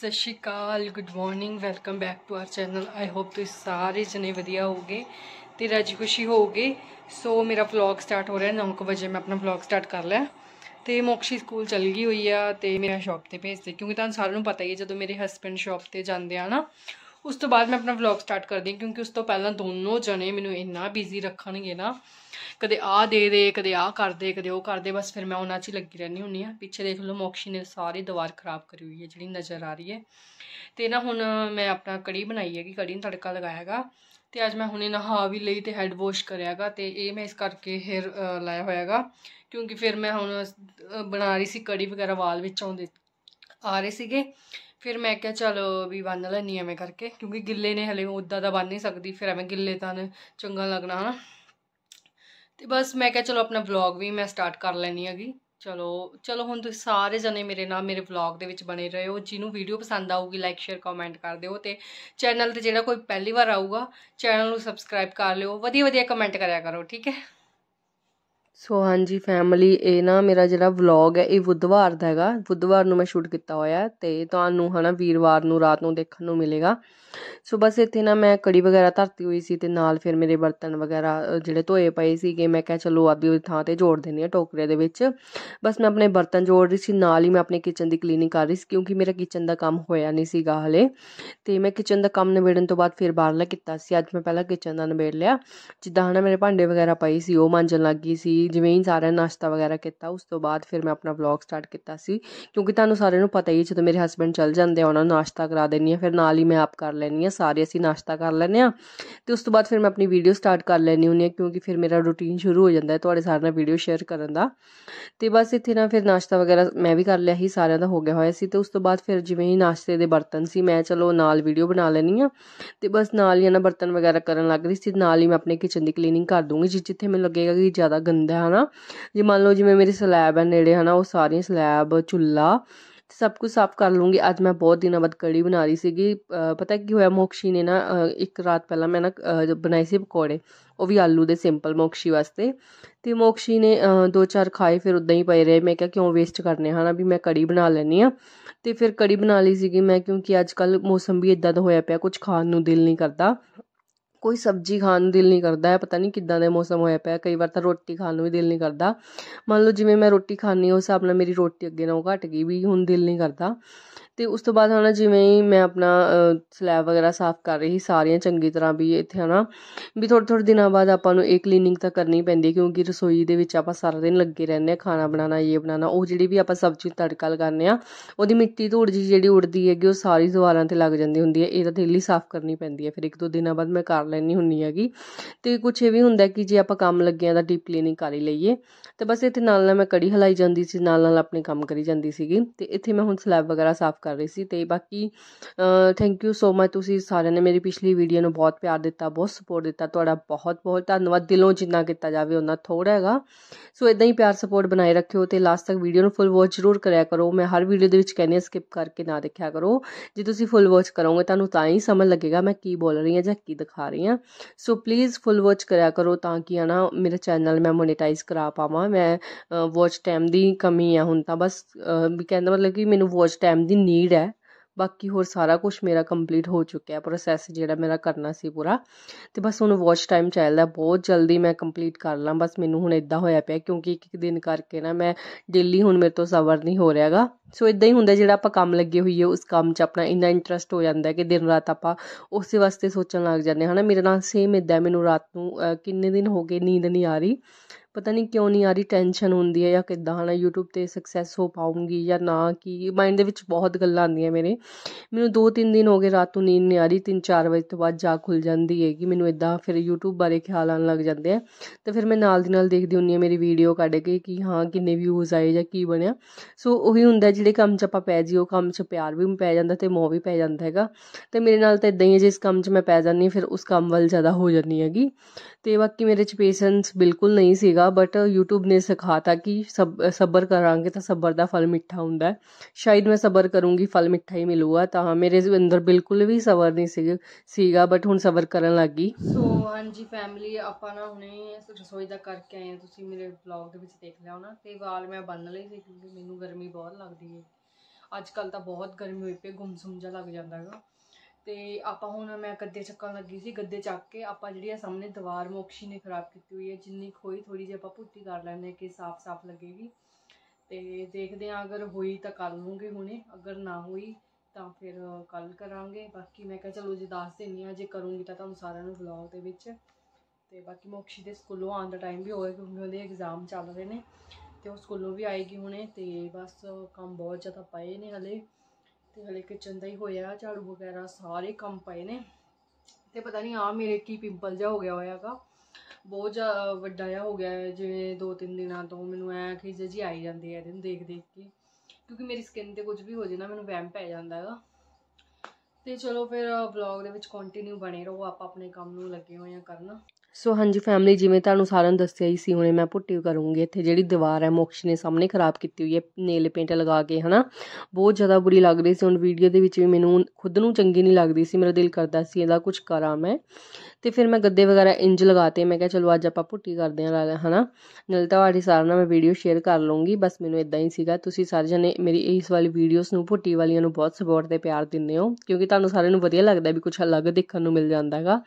ਸਤਿ ਸ਼੍ਰੀ ਅਕਾਲ good morning welcome back to our channel I hope ਤੁਸੀਂ ਸਾਰੇ ਜਨੇ ਵਧੀਆ ਹੋਗੇ ਤੇ ਰਾਜੀ ਖੁਸ਼ੀ ਹੋਗੇ ਸੋ ਮੇਰਾ ਵਲੌਗ ਸਟਾਰਟ ਹੋ ਰਿਹਾ 9:00 ਵਜੇ ਮੈਂ ਆਪਣਾ ਵਲੌਗ ਸਟਾਰਟ ਕਰ ਲਿਆ ਤੇ ਮੋਕਸ਼ੀ ਸਕੂਲ ਚੱਲ ਗਈ ਹੋਈ ਆ ਤੇ ਮੇਰਾ ਸ਼ਾਪ ਤੇ ਭੇਜਦੇ ਕਿਉਂਕਿ ਤੁਹਾਨੂੰ ਸਾਰਿਆਂ ਨੂੰ ਪਤਾ ਹੀ ਹੈ ਜਦੋਂ ਮੇਰੇ ਹਸਬੰਡ ਸ਼ਾਪ ਤੇ ਜਾਂਦੇ ਆ ਨਾ ਉਸ ਤੋਂ ਬਾਅਦ ਮੈਂ ਆਪਣਾ ਵਲੌਗ ਸਟਾਰਟ ਕਰਦੀ ਹਾਂ ਕਿਉਂਕਿ ਉਸ ਤੋਂ ਪਹਿਲਾਂ ਦੋਨੋਂ ਜਣੇ ਮੈਨੂੰ ਇੰਨਾ ਬਿਜ਼ੀ ਰੱਖਣਗੇ ਨਾ ਕਦੇ ਆ ਦੇ ਦੇ ਕਦੇ ਆ ਕਰਦੇ ਕਦੇ ਉਹ ਕਰਦੇ ਬਸ ਫਿਰ ਮੈਂ ਉਹਨਾਂ 'ਚ ਹੀ ਲੱਗੀ ਰਹਿਣੀ ਹੁੰਨੀ ਆ ਪਿੱਛੇ ਦੇਖ ਲਓ ਮੋਕਸ਼ੀ ਨੇ ਸਾਰੀ ਦੀਵਾਰ ਖਰਾਬ ਕਰੀ ਹੋਈ ਹੈ ਜਿਹੜੀ ਨਜ਼ਰ ਆ ਰਹੀ ਹੈ ਤੇ ਨਾ ਹੁਣ ਮੈਂ ਆਪਣਾ ਕੜੀ ਬਣਾਈ ਹੈਗੀ ਕੜੀ ਨੂੰ ਤੜਕਾ ਲਗਾਇਆ ਹੈਗਾ ਤੇ ਅੱਜ ਮੈਂ ਹੁਣੇ ਨਹਾ ਵੀ ਲਈ ਤੇ ਹੈਡ ਵਾਸ਼ ਕਰਿਆਗਾ ਤੇ ਇਹ ਮੈਂ ਇਸ ਕਰਕੇ ਹੇਅਰ ਲਾਇਆ ਹੋਇਆਗਾ ਕਿਉਂਕਿ ਫਿਰ ਮੈਂ ਹੁਣ ਬਣਾ ਰਹੀ ਸੀ ਕੜੀ ਵਗੈਰਾ ਵਾਲ ਵਿੱਚ ਆਉਂਦੇ ਆ ਰਹੇ ਸੀਗੇ ਫਿਰ ਮੈਂ ਕਿਹਾ ਚਲੋ ਵੀ ਬੰਨ ਲੈਣੀ ਐਵੇਂ ਕਰਕੇ ਕਿਉਂਕਿ ਗਿੱਲੇ ਨੇ ਹਲੇ ਉਦਾਂ ਦਾ ਬੰਨ ਨਹੀਂ ਸਕਦੀ ਫਿਰ ਐਵੇਂ ਗਿੱਲੇ ਤਾਂ ਚੰਗਾ ਲੱਗਣਾ ਹਨਾ ਤੇ ਬਸ ਮੈਂ ਕਿਹਾ ਚਲੋ ਆਪਣਾ ਵਲੌਗ ਵੀ ਮੈਂ ਸਟਾਰਟ ਕਰ ਲੈਣੀ ਹੈਗੀ ਚਲੋ ਚਲੋ ਹੁਣ ਤੁਸੀਂ ਸਾਰੇ ਜਣੇ ਮੇਰੇ ਨਾਲ ਮੇਰੇ ਵਲੌਗ ਦੇ ਵਿੱਚ ਬਣੇ ਰਹੋ ਜਿਹਨੂੰ ਵੀਡੀਓ ਪਸੰਦ ਆਊਗੀ ਲਾਈਕ ਸ਼ੇਅਰ ਕਮੈਂਟ ਕਰ ਦਿਓ ਤੇ ਚੈਨਲ ਤੇ ਜਿਹੜਾ ਕੋਈ ਪਹਿਲੀ ਵਾਰ ਆਊਗਾ ਚੈਨਲ ਨੂੰ ਸਬਸਕ੍ਰਾਈਬ ਕਰ ਲਿਓ ਵਧੀਆ ਵਧੀਆ ਕਮੈਂਟ ਕਰਿਆ ਕਰੋ ਠੀਕ ਹੈ ਸੋ ਹਾਂਜੀ ਫੈਮਿਲੀ ਇਹ ਨਾ ਮੇਰਾ ਜਿਹੜਾ ਵਲੌਗ ਹੈ ਇਹ ਬੁੱਧਵਾਰ ਦਾ ਹੈਗਾ ਬੁੱਧਵਾਰ ਨੂੰ ਮੈਂ ਸ਼ੂਟ ਕੀਤਾ ਹੋਇਆ ਤੇ ਤੁਹਾਨੂੰ ਹਨਾ ਵੀਰਵਾਰ ਨੂੰ ਰਾਤ ਨੂੰ ਦੇਖਣ ਨੂੰ ਮਿਲੇਗਾ ਸੋ ਬਸ ਇੱਥੇ ਨਾ ਮੈਂ ਕੜੀ ਵਗੈਰਾ ਧਰਤੀ ਹੋਈ ਸੀ ਤੇ ਨਾਲ ਫਿਰ ਮੇਰੇ ਬਰਤਨ ਵਗੈਰਾ ਜਿਹੜੇ ਧੋਏ ਪਏ ਸੀਗੇ ਮੈਂ ਕਿਹਾ ਚਲੋ ਆ ਉਹ ਥਾਂ ਤੇ ਜੋੜ ਦਿੰਨੀ ਆ ਟੋਕਰੇ ਦੇ ਵਿੱਚ ਬਸ ਮੈਂ ਆਪਣੇ ਬਰਤਨ ਜੋੜ ਰਹੀ ਸੀ ਨਾਲ ਹੀ ਮੈਂ ਆਪਣੇ ਕਿਚਨ ਦੀ ਕਲੀਨਿੰਗ ਕਰ ਰਹੀ ਸੀ ਕਿਉਂਕਿ ਮੇਰਾ ਕਿਚਨ ਦਾ ਕੰਮ ਹੋਇਆ ਨਹੀਂ ਸੀਗਾ ਹਲੇ ਤੇ ਮੈਂ ਕਿਚਨ ਦਾ ਕੰਮ ਨਿਬੇੜਨ ਤੋਂ ਬਾਅਦ ਫਿਰ ਬਾਹਰਲਾ ਕੀਤਾ ਸੀ ਅੱਜ ਮੈਂ ਪਹਿਲਾਂ ਕਿਚਨ ਦਾ ਨਿਬੇੜ ਲਿਆ ਜਿੱਦਾਂ ਹਨਾ ਮੇਰੇ ਭਾਂਡੇ ਵਗੈਰਾ ਪਏ ਸੀ ਉਹ ਮਾਂਜਣ ਲੱਗੀ ਸੀ ਜਿਵੇਂ ਹੀ ਸਾਰਾ ਨਾਸ਼ਤਾ ਵਗੈਰਾ ਕੀਤਾ ਉਸ ਤੋਂ ਬਾਅਦ ਫਿਰ ਮੈਂ ਆਪਣਾ ਵਲੌਗ ਸਟਾਰਟ ਕੀਤਾ ਸੀ ਕਿਉਂਕਿ ਤੁਹਾਨੂੰ ਸਾਰਿਆਂ ਨੂੰ ਪਤਾ ਹੀ ਜਦੋਂ ਮੇਰੇ ਹਸਬੰਡ ਚੱਲ ਜਾਂਦੇ ਆ ਉਹਨਾਂ ਨੂੰ ਨਾਸ਼ਤਾ ਕਰਾ ਦਿੰਨੀ ਆ ਫਿਰ ਨਾਲ ਹੀ ਮੈਂ ਆਪ ਕਰ ਲੈਣੀ ਆ ਸਾਰੇ ਅਸੀਂ ਨਾਸ਼ਤਾ ਕਰ ਲੈਨੇ ਆ ਤੇ ਉਸ ਤੋਂ ਬਾਅਦ ਫਿਰ ਮੈਂ ਆਪਣੀ ਵੀਡੀਓ ਸਟਾਰਟ ਕਰ ਲੈਣੀ ਹੁੰਦੀ ਆ ਕਿਉਂਕਿ ਫਿਰ ਮੇਰਾ ਰੁਟੀਨ ਸ਼ੁਰੂ ਹੋ ਜਾਂਦਾ ਹੈ ਤੁਹਾਡੇ ਸਾਰਿਆਂ ਨਾਲ ਵੀਡੀਓ ਸ਼ੇਅਰ ਕਰਨ ਦਾ ਤੇ ਬਸ ਇੱਥੇ ਨਾ ਫਿਰ ਨਾਸ਼ਤਾ ਵਗੈਰਾ ਮੈਂ ਵੀ ਕਰ ਲਿਆ ਹੀ ਸਾਰਿਆਂ ਦਾ ਹੋ ਗਿਆ ਹੋਇਆ ਸੀ ਤੇ ਉਸ ਤੋਂ ਬਾਅਦ ਫਿਰ ਜਿਵੇਂ ਹੀ ਨਾਸ਼ਤੇ ਦੇ ਬਰਤਨ ਸੀ ਮੈਂ ਚਲੋ ਨਾਲ ਵੀਡੀਓ ਬਣਾ ਲੈਣੀ ਆ ਤੇ ਬਸ ਨਾਲ ਹੀ ਨਾ ਬਰਤਨ ਵਗੈਰਾ ਕਰਨ ਲੱਗ ਰਹੀ ਸੀ ਨਾਲ ਹੀ ਮੈਂ ਆਪਣੇ ਕਿਚਨ ਦੀ ਕਲੀਨਿੰਗ ਕਰ ਦੂੰਗੀ ਜਿੱਥੇ ਮੈਨੂੰ ਲੱਗੇਗਾ ਕਿ ਜ਼ਿਆਦਾ ਗੰਦਾ ਹੈ ਹਨਾ ਜੇ ਮੰਨ ਲਓ ਜਿਵੇਂ ਮੇਰੀ ਸਲੈਬ ਹੈ ਨੇੜੇ ਹਨਾ ਉਹ ਸਾਰੀਆਂ ਸਲੈਬ ਚੁੱਲਾ ਸਭ ਕੁਝ ਸਾਫ਼ ਕਰ ਲੂੰਗੀ ਅੱਜ ਮੈਂ ਬਹੁਤ ਦਿਨਾਂ ਬਾਅਦ ਕੜੀ ਬਣਾ ਰਹੀ ਸੀਗੀ ਪਤਾ ਕੀ ਹੋਇਆ ਮੋਕਸ਼ੀ ਨੇ ਨਾ ਇੱਕ ਰਾਤ ਪਹਿਲਾਂ ਮੈਂ ਨਾ ਬਣਾਈ ਸੀ ਪਕੌੜੇ ਉਹ ਵੀ ਆਲੂ ਦੇ ਸਿੰਪਲ ਮੋਕਸ਼ੀ ਵਾਸਤੇ ਤੇ ਮੋਕਸ਼ੀ ਨੇ ਦੋ ਚਾਰ ਖਾਏ ਫਿਰ ਉਦਾਂ ਹੀ ਪਏ ਰਹੇ ਮੈਂ ਕਿਹਾ ਕਿਉਂ ਵੇਸਟ ਕਰਨੇ ਹਨਾ ਵੀ ਮੈਂ ਕੜੀ ਬਣਾ ਲੈਣੀ ਆ ਤੇ ਫਿਰ ਕੜੀ ਬਣਾ ਲਈ ਸੀਗੀ ਮੈਂ ਕਿਉਂਕਿ ਅੱਜ ਕੱਲ ਮੌਸਮ ਵੀ ਇਦਾਂ ਦਾ ਹੋਇਆ ਪਿਆ ਕੁਝ ਖਾਣ ਨੂੰ ਦਿਲ ਨਹੀਂ ਕਰਦਾ ਕੋਈ ਸਬਜ਼ੀ ਖਾਣ ਨੂੰ ਦਿਲ ਨਹੀਂ ਕਰਦਾ ਹੈ ਪਤਾ ਨਹੀਂ ਕਿੱਦਾਂ ਦਾ ਮੌਸਮ ਹੋਇਆ ਪਿਆ ਕਈ ਵਾਰ ਤਾਂ ਰੋਟੀ ਖਾਣ ਨੂੰ ਵੀ ਦਿਲ ਨਹੀਂ ਕਰਦਾ ਮੰਨ ਲਓ ਜਿਵੇਂ ਮੈਂ ਰੋਟੀ ਖਾਂਦੀ ਉਸ ਹਿਸਾਬ ਨਾਲ ਮੇਰੀ ਰੋਟੀ ਅੱਗੇ ਨਾਲੋਂ ਘੱਟ ਗਈ ਵੀ ਹੁਣ ਦਿਲ ਨਹੀਂ ਕਰਦਾ ਅਤੇ ਉਸ ਤੋਂ ਬਾਅਦ ਹੈ ਨਾ ਜਿਵੇਂ ਹੀ ਮੈਂ ਆਪਣਾ ਸਲੈਬ ਵਗੈਰਾ ਸਾਫ਼ ਕਰ ਰਹੀ ਸਾਰੀਆਂ ਚੰਗੀ ਤਰ੍ਹਾਂ ਵੀ ਇੱਥੇ ਹੈ ਨਾ ਵੀ ਥੋੜ੍ਹੇ ਥੋੜ੍ਹੇ ਦਿਨਾਂ ਬਾਅਦ ਆਪਾਂ ਨੂੰ ਇਹ ਕਲੀਨਿੰਗ ਤਾਂ ਕਰਨੀ ਪੈਂਦੀ ਕਿਉਂਕਿ ਰਸੋਈ ਦੇ ਵਿੱਚ ਆਪਾਂ ਸਾਰਾ ਦਿਨ ਲੱਗੇ ਰਹਿੰਦੇ ਆ ਖਾਣਾ ਬਣਾਉਣਾ ਇਹ ਬਣਾਉਣਾ ਉਹ ਜਿਹੜੀ ਵੀ ਆਪਾਂ ਸਬਜ਼ੀ ਤੜਕਾ ਲਗਾਉਂਦੇ ਆ ਉਹਦੀ ਮਿੱਟੀ ਧੂੜ ਜੀ ਜਿਹੜੀ ਉੱਡਦੀ ਹੈਗੀ ਉਹ ਸਾਰੀ ਦੀਵਾਰਾਂ ਤੇ ਲੱਗ ਜਾਂਦੀ ਹੁੰਦੀ ਹੈ ਇਹ ਤਾਂ ਡੇਲੀ ਸਾਫ਼ ਕਰਨੀ ਪੈਂਦੀ ਹੈ ਫਿਰ ਇੱਕ ਦੋ ਦਿਨਾਂ ਬਾਅਦ ਮੈਂ ਕਰ ਲੈਣੀ ਹੁੰਨੀ ਹੈਗੀ ਤੇ ਕੁਝ ਇਹ ਵੀ ਹੁੰਦਾ ਕਿ ਜੇ ਆਪਾਂ ਕੰਮ ਲੱਗੇ ਤਾਂ ਡੀਪ ਕਲੀਨਿੰਗ ਕਰ ਹੀ ਲਈਏ ਤੇ ਬਸ ਇੱਥੇ ਨਾਲ ਨਾਲ ਮੈਂ ਕੜੀ ਹਲਾਈ ਜਾਂਦੀ ਸੀ ਨਾਲ ਨਾਲ ਆਪਣੇ ਕੰਮ ਕਰੀ ਜਾਂਦੀ ਸੀਗੀ ਤੇ ਇੱਥੇ ਮੈਂ ਹੁਣ ਸਲੈਬ ਵਗੈਰਾ ਸਾਫ਼ ਕਰ ਰਹੀ ਸੀ ਤੇ ਬਾਕੀ ਥੈਂਕ ਯੂ ਸੋ ਮਚ ਤੁਸੀਂ ਸਾਰਿਆਂ ਨੇ ਮੇਰੀ ਪਿਛਲੀ ਵੀਡੀਓ ਨੂੰ ਬਹੁਤ ਪਿਆਰ ਦਿੱਤਾ ਬਹੁਤ ਸਪੋਰਟ ਦਿੱਤਾ ਤੁਹਾਡਾ ਬਹੁਤ ਬਹੁਤ ਧੰਨਵਾਦ ਦਿਲੋਂ ਜਿੰਨਾ ਕੀਤਾ ਜਾਵੇ ਉਹਨਾਂ ਥੋੜਾ ਹੈਗਾ ਸੋ ਇਦਾਂ ਹੀ ਪਿਆਰ ਸਪੋਰਟ ਬਣਾਈ ਰੱਖਿਓ ਤੇ ਲਾਸਟ ਤੱਕ ਵੀਡੀਓ ਨੂੰ ਫੁੱਲ ਵਾਚ ਜ਼ਰੂਰ ਕਰਿਆ ਕਰੋ ਮੈਂ ਹਰ ਵੀਡੀਓ ਦੇ ਵਿੱਚ ਕਹਿੰਦੀ ਹਾਂ ਸਕਿਪ ਕਰਕੇ ਨਾ ਦੇਖਿਆ ਕਰੋ ਜੇ ਤੁਸੀਂ ਫੁੱਲ ਵਾਚ ਕਰੋਗੇ ਤੁਹਾਨੂੰ ਤਾਂ ਹੀ ਸਮਝ ਲੱਗੇਗਾ ਮੈਂ ਕੀ ਬੋਲ ਰਹੀ ਹਾਂ ਜਾਂ ਕੀ ਦਿਖਾ ਰਹੀ ਹਾਂ ਸੋ ਪਲੀਜ਼ ਫੁੱਲ ਵਾਚ ਕਰਿਆ ਕਰੋ ਤਾਂ ਕਿ ਨਾ ਮੇਰਾ ਚੈਨਲ ਮੈਂ ਮੋਨੇਟਾਈਜ਼ ਕਰਾ ਪਾਵਾਂ ਮੈਂ ਵਾਚ ਟਾਈਮ ਦੀ ਕਮੀ ਆ ਹੁਣ ਤਾਂ ਬਸ ਵੀ ਕਹਿੰਦਾ ਮਤਲਬ ਕਿ ਮੈਨੂੰ ਵਾਚ ਟਾਈਮ ਦੀ ਨੀਡ ਹੈ ਬਾਕੀ ਹੋਰ ਸਾਰਾ ਕੁਝ ਮੇਰਾ ਕੰਪਲੀਟ ਹੋ ਚੁੱਕਿਆ ਹੈ ਪ੍ਰੋਸੈਸ ਜਿਹੜਾ ਮੇਰਾ ਕਰਨਾ ਸੀ ਪੂਰਾ ਤੇ ਬਸ ਹੁਣ ਵਾਚ ਟਾਈਮ ਚਾਹੀਦਾ ਬਹੁਤ ਜਲਦੀ ਮੈਂ ਕੰਪਲੀਟ ਕਰ ਲਾਂ ਬਸ ਮੈਨੂੰ ਹੁਣ ਇਦਾਂ ਹੋਇਆ ਪਿਆ ਕਿਉਂਕਿ ਇੱਕ ਦਿਨ ਕਰਕੇ ਨਾ ਮੈਂ ਡੇਲੀ ਹੁਣ ਮੇਰੇ ਤੋਂ ਸਬਰ ਨਹੀਂ ਹੋ ਰਿਹਾਗਾ ਸੋ ਇਦਾਂ ਹੀ ਹੁੰਦਾ ਜਿਹੜਾ ਆਪਾਂ ਕੰਮ ਲੱਗੇ ਹੋਈਏ ਉਸ ਕੰਮ 'ਚ ਆਪਣਾ ਇੰਨਾ ਇੰਟਰਸਟ ਹੋ ਜਾਂਦਾ ਕਿ ਦਿਨ ਰਾਤ ਆਪਾਂ ਉਸੇ ਵਾਸਤੇ ਸੋਚਣ ਲੱਗ ਜਾਂਦੇ ਹਨਾ ਮੇਰੇ ਨਾਲ ਸੇਮ ਇਦਾਂ ਮੈਨੂੰ ਰਾਤ ਨੂੰ ਕਿੰਨੇ ਦਿਨ ਹੋ ਗਏ ਨੀਂਦ ਨਹੀਂ ਆ ਰਹੀ ਪਤਾ ਨਹੀਂ ਕਿਉਂ ਨਹੀਂ ਆ ਰਹੀ ਟੈਨਸ਼ਨ ਹੁੰਦੀ ਹੈ ਜਾਂ ਕਿੱਦਾਂ ਹੈ ਨਾ ਯੂਟਿਊਬ 'ਤੇ ਸਕਸੈਸ ਹੋ ਪਾਉਂਗੀ ਜਾਂ ਨਾ ਕੀ ਮਾਈਂਡ ਦੇ ਵਿੱਚ ਬਹੁਤ ਗੱਲਾਂ ਆਉਂਦੀਆਂ ਮੇਰੇ ਮੈਨੂੰ ਦੋ ਤਿੰਨ ਦਿਨ ਹੋ ਗਏ ਰਾਤ ਨੂੰ ਨੀਂਦ ਨਹੀਂ ਆ ਰਹੀ ਤਿੰਨ ਚਾਰ ਵਜੇ ਤੋਂ ਬਾਅਦ ਜਾ ਖੁੱਲ ਜਾਂਦੀ ਹੈ ਕਿ ਮੈਨੂੰ ਇਦਾਂ ਫਿਰ ਯੂਟਿਊਬ ਬਾਰੇ ਖਿਆਲ ਆਉਣ ਲੱਗ ਜਾਂਦੇ ਆ ਤੇ ਫਿਰ ਮੈਂ ਨਾਲ ਦੀ ਨਾਲ ਦੇਖਦੀ ਹੁੰਨੀ ਆ ਮੇਰੀ ਵੀਡੀਓ ਕੱਢ ਕੇ ਕਿ ਹਾਂ ਕਿੰਨੇ ਵਿਊਜ਼ ਆਏ ਜਾਂ ਕੀ ਬਣਿਆ ਸੋ ਉਹੀ ਹੁੰਦਾ ਜਿਹੜੇ ਕੰਮ 'ਚ ਆਪਾਂ ਪੈ ਜੀ ਉਹ ਕੰਮ 'ਚ ਪਿਆਰ ਵੀ ਪੈ ਜਾਂਦਾ ਤੇ ਮੋਹ ਵੀ ਪੈ ਜਾਂਦਾ ਹੈਗਾ ਤੇ ਮੇਰੇ ਨਾਲ ਤਾਂ ਇਦਾਂ ਹੀ ਹੈ ਜਿਸ ਕੰਮ 'ਚ ਮੈਂ ਪੈ ਜਾਂਦੀ ਫਿਰ ਉਸ ਕੰਮ ਵੱਲ ਜ਼ਿਆਦਾ ਹੋ ਜਾਂਦੀ ਹੈਗੀ ਤੇ ਬਾਕੀ ਮੇਰੇ 'ਚ ਪੇਸ਼ੈਂਸ ਬਿਲਕੁਲ ਨਹੀਂ ਸੀਗਾ ਸੀਗਾ ਬਟ YouTube ਨੇ ਸਿਖਾਤਾ ਕਿ ਸਬਰ ਕਰਾਂਗੇ ਤਾਂ ਸਬਰ ਦਾ ਫਲ ਮਿੱਠਾ ਹੁੰਦਾ ਸ਼ਾਇਦ ਮੈਂ ਸਬਰ ਕਰੂੰਗੀ ਫਲ ਮਿੱਠਾ ਹੀ ਮਿਲੂਗਾ ਤਾਂ ਮੇਰੇ ਅੰਦਰ ਬਿਲਕੁਲ ਵੀ ਸਬਰ ਨਹੀਂ ਸੀਗਾ ਬਟ ਹੁਣ ਸਬਰ ਕਰਨ ਲੱਗੀ ਸੋ ਹਾਂਜੀ ਫੈਮਿਲੀ ਆਪਾਂ ਨਾ ਹੁਣੇ ਰਸੋਈ ਦਾ ਕਰਕੇ ਆਏ ਹਾਂ ਤੁਸੀਂ ਮੇਰੇ ਵਲੌਗ ਦੇ ਵਿੱਚ ਦੇਖ ਲਿਆ ਹੋਣਾ ਤੇ ਵਾਲ ਮੈਂ ਬੰਨ ਲਈ ਸੀ ਕਿਉਂਕਿ ਮੈਨੂੰ ਗਰਮੀ ਬਹੁਤ ਲੱਗਦੀ ਹੈ ਅੱਜ ਕੱਲ ਤਾਂ ਬਹੁਤ ਗਰਮੀ ਹੋਈ ਪਈ ਗੁੰਮਸੁੰਮ ਜਿਹਾ ਲੱਗ ਜਾਂਦਾ ਹੈਗਾ ਤੇ ਆਪਾਂ ਹੁਣ ਮੈਂ ਗੱਦੇ ਚੱਕਣ ਲੱਗੀ ਸੀ ਗੱਦੇ ਚੱਕ ਕੇ ਆਪਾਂ ਜਿਹੜੀ ਆ ਸਾਹਮਣੇ ਦੀਵਾਰ ਮੋਕਸ਼ੀ ਨੇ ਖਰਾਬ ਕੀਤੀ ਹੋਈ ਹੈ ਜਿੰਨੀ ਖੋਈ ਥੋੜੀ ਜਿਹੀ ਆਪਾਂ ਪੁੱਟੀ ਕਰ ਲੈਂਦੇ ਕਿ ਸਾਫ਼-ਸਾਫ਼ ਲੱਗੇਗੀ ਤੇ ਦੇਖਦੇ ਆਂ ਅਗਰ ਹੋਈ ਤਾਂ ਕਰ ਲੂੰਗੇ ਹੁਣੇ ਅਗਰ ਨਾ ਹੋਈ ਤਾਂ ਫਿਰ ਕੱਲ ਕਰਾਂਗੇ ਬਾਕੀ ਮੈਂ ਕਿਹਾ ਚਲੋ ਜੇ ਦੱਸ ਦਿੰਨੀ ਆ ਜੇ ਕਰੂੰਗੀ ਤਾਂ ਤੁਹਾਨੂੰ ਸਾਰਿਆਂ ਨੂੰ ਵਲੌਗ ਦੇ ਵਿੱਚ ਤੇ ਬਾਕੀ ਮੋਕਸ਼ੀ ਦੇ ਸਕੂਲੋਂ ਆਉਣ ਦਾ ਟਾਈਮ ਵੀ ਹੋਇਆ ਕਿਉਂਕਿ ਉਹਦੇ ਐਗਜ਼ਾਮ ਚੱਲ ਰਹੇ ਨੇ ਤੇ ਉਹ ਸਕੂਲੋਂ ਵੀ ਆਏਗੀ ਹੁਣੇ ਤੇ ਬਸ ਕੰਮ ਬਹੁਤ ਜ਼ਿਆਦਾ ਪਏ ਨੇ ਹਲੇ ਤੇ ਹਲੇ ਕਿਚਨ ਦਾ ਹੀ ਹੋਇਆ ਝਾੜੂ ਵਗੈਰਾ ਸਾਰੇ ਕੰਮ ਪਏ ਨੇ ਤੇ ਪਤਾ ਨਹੀਂ ਆ ਮੇਰੇ ਕੀ ਪਿੰਪਲ ਜਾ ਹੋ ਗਿਆ ਹੋਇਆਗਾ ਬਹੁਤ ਵੱਡਾ ਆ ਹੋ ਗਿਆ ਜਿਵੇਂ ਦੋ ਤਿੰਨ ਦਿਨਾਂ ਤੋਂ ਮੈਨੂੰ ਐ ਖਿਜ ਜੀ ਆਈ ਜਾਂਦੀ ਆ ਇਹਨੂੰ ਦੇਖ ਦੇਖ ਕੇ ਕਿਉਂਕਿ ਮੇਰੀ ਸਕਿਨ ਤੇ ਕੁਝ ਵੀ ਹੋ ਜੇ ਨਾ ਮੈਨੂੰ ਵੈਮ ਪੈ ਜਾਂਦਾ ਹੈਗਾ ਤੇ ਚਲੋ ਫਿਰ ਵਲੌਗ ਦੇ ਵਿੱਚ ਕੰਟੀਨਿਊ ਬਣੇ ਰਹੋ ਆਪਾਂ ਆਪਣੇ ਕੰਮ ਨੂੰ ਲੱਗੇ ਹੋਏ ਆ ਕਰਨਾ ਸੋ ਹਾਂਜੀ ਫੈਮਿਲੀ ਜਿਵੇਂ ਤੁਹਾਨੂੰ ਸਾਰਿਆਂ ਨੂੰ ਦੱਸਿਆ ਹੀ ਸੀ ਹੁਣੇ ਮੈਂ ਪੁੱਟੀ ਕਰੂੰਗੀ ਇੱਥੇ ਜਿਹੜੀ ਦੀਵਾਰ ਹੈ ਮੋਕਸ਼ ਨੇ ਸਾਹਮਣੇ ਖਰਾਬ ਕੀਤੀ ਹੋਈ ਹੈ ਨੇਲ ਪੇਂਟ ਲਗਾ ਕੇ ਹਨਾ ਬਹੁਤ ਜ਼ਿਆਦਾ ਬੁਰੀ ਲੱਗ ਰਹੀ ਸੀ ਹੁਣ ਵੀਡੀਓ ਦੇ ਵਿੱਚ ਵੀ ਮੈਨੂੰ ਖੁਦ ਨੂੰ ਚੰਗੀ ਨਹੀਂ ਲੱਗਦੀ ਸੀ ਮੇਰਾ ਦਿਲ ਕਰਦਾ ਸੀ ਇਹਦਾ ਕੁਝ ਕਰਾਂ ਮੈਂ ਤੇ ਫਿਰ ਮੈਂ ਗੱਦੇ ਵਗੈਰਾ ਇੰਜ ਲਗਾਤੇ ਮੈਂ ਕਿਹਾ ਚਲੋ ਅੱਜ ਆਪਾਂ ਪੁੱਟੀ ਕਰਦੇ ਹਾਂ ਹਨਾ ਨਾਲ ਤੁਹਾਡੀ ਸਾਰਿਆਂ ਨਾਲ ਮੈਂ ਵੀਡੀਓ ਸ਼ੇਅਰ ਕਰ ਲਵਾਂਗੀ ਬਸ ਮੈਨੂੰ ਇਦਾਂ ਹੀ ਸੀਗਾ ਤੁਸੀਂ ਸਾਰੇ ਜਣੇ ਮੇਰੀ ਇਸ ਵਾਲੀ ਵੀਡੀਓਸ ਨੂੰ ਪੁੱਟੀ ਵਾਲੀਆਂ ਨੂੰ ਬਹੁਤ ਸਪੋਰਟ ਤੇ ਪਿਆਰ ਦਿੰਦੇ ਹੋ ਕਿਉਂਕਿ ਤੁਹਾਨੂੰ ਸਾਰਿਆਂ ਨੂੰ ਵਧੀਆ ਲੱਗਦਾ ਵੀ ਕੁਝ ਅਲੱਗ ਦੇਖਣ ਨੂੰ ਮਿਲ ਜਾਂਦਾ ਹੈਗਾ